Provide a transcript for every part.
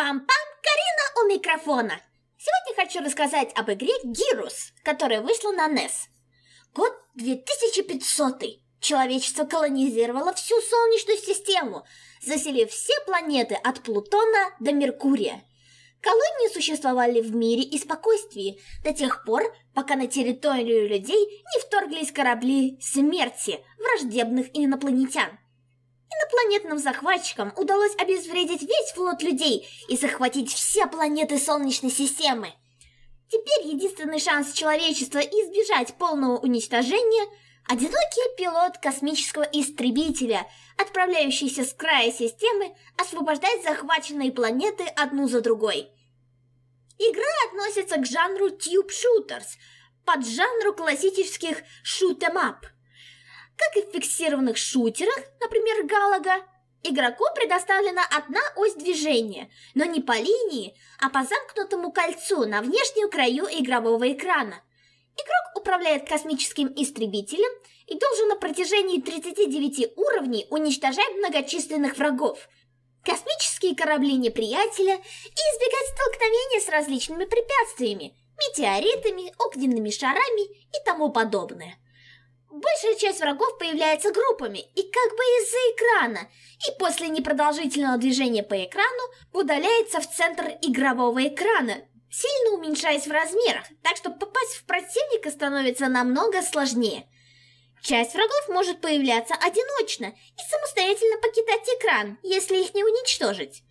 Пам-пам, Карина у микрофона! Сегодня хочу рассказать об игре «Гирус», которая вышла на NES. Год 2500 Человечество колонизировало всю Солнечную систему, заселив все планеты от Плутона до Меркурия. Колонии существовали в мире и спокойствии до тех пор, пока на территорию людей не вторглись корабли смерти, враждебных инопланетян – Инопланетным захватчикам удалось обезвредить весь флот людей и захватить все планеты Солнечной системы. Теперь единственный шанс человечества избежать полного уничтожения – одинокий пилот космического истребителя, отправляющийся с края системы освобождать захваченные планеты одну за другой. Игра относится к жанру Tube Shooters, под жанру классических shoot up – как и в фиксированных шутерах, например, Галага, игроку предоставлена одна ось движения, но не по линии, а по замкнутому кольцу на внешнем краю игрового экрана. Игрок управляет космическим истребителем и должен на протяжении 39 уровней уничтожать многочисленных врагов, космические корабли неприятеля и избегать столкновения с различными препятствиями, метеоритами, огненными шарами и тому подобное. Большая часть врагов появляется группами и как бы из-за экрана, и после непродолжительного движения по экрану удаляется в центр игрового экрана, сильно уменьшаясь в размерах, так что попасть в противника становится намного сложнее. Часть врагов может появляться одиночно и самостоятельно покидать экран, если их не уничтожить.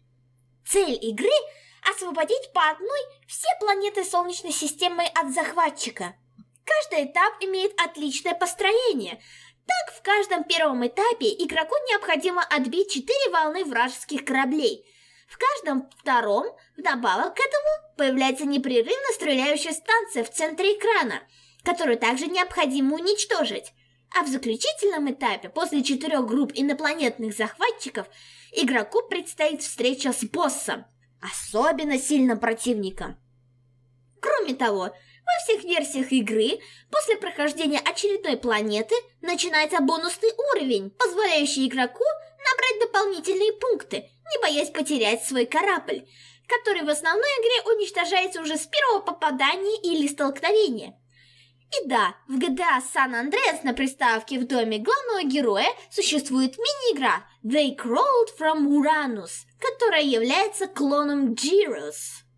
Цель игры – освободить по одной все планеты Солнечной системы от захватчика – Каждый этап имеет отличное построение. Так, в каждом первом этапе игроку необходимо отбить 4 волны вражеских кораблей. В каждом втором, вдобавок к этому, появляется непрерывно стреляющая станция в центре экрана, которую также необходимо уничтожить. А в заключительном этапе, после четырех групп инопланетных захватчиков, игроку предстоит встреча с боссом, особенно сильным противником. Кроме того, во всех версиях игры после прохождения очередной планеты начинается бонусный уровень, позволяющий игроку набрать дополнительные пункты, не боясь потерять свой корабль, который в основной игре уничтожается уже с первого попадания или столкновения. И да, в GTA San Andreas на приставке в доме главного героя существует мини-игра They Crawled from Uranus, которая является клоном Jiros.